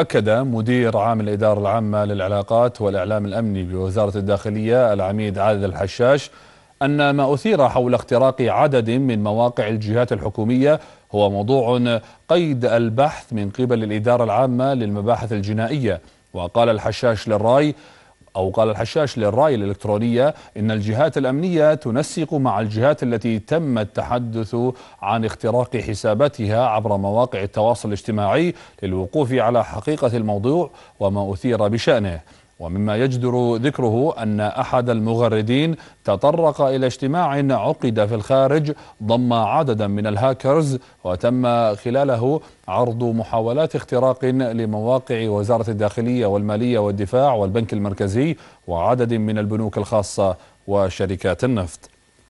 أكد مدير عام الإدارة العامة للعلاقات والإعلام الأمني بوزارة الداخلية العميد عادل الحشاش أن ما أثير حول اختراق عدد من مواقع الجهات الحكومية هو موضوع قيد البحث من قبل الإدارة العامة للمباحث الجنائية وقال الحشاش للراي أو قال الحشاش للرأي الإلكترونية إن الجهات الأمنية تنسق مع الجهات التي تم التحدث عن اختراق حساباتها عبر مواقع التواصل الاجتماعي للوقوف على حقيقة الموضوع وما أثير بشأنه ومما يجدر ذكره أن أحد المغردين تطرق إلى اجتماع عقد في الخارج ضم عددا من الهاكرز وتم خلاله عرض محاولات اختراق لمواقع وزارة الداخلية والمالية والدفاع والبنك المركزي وعدد من البنوك الخاصة وشركات النفط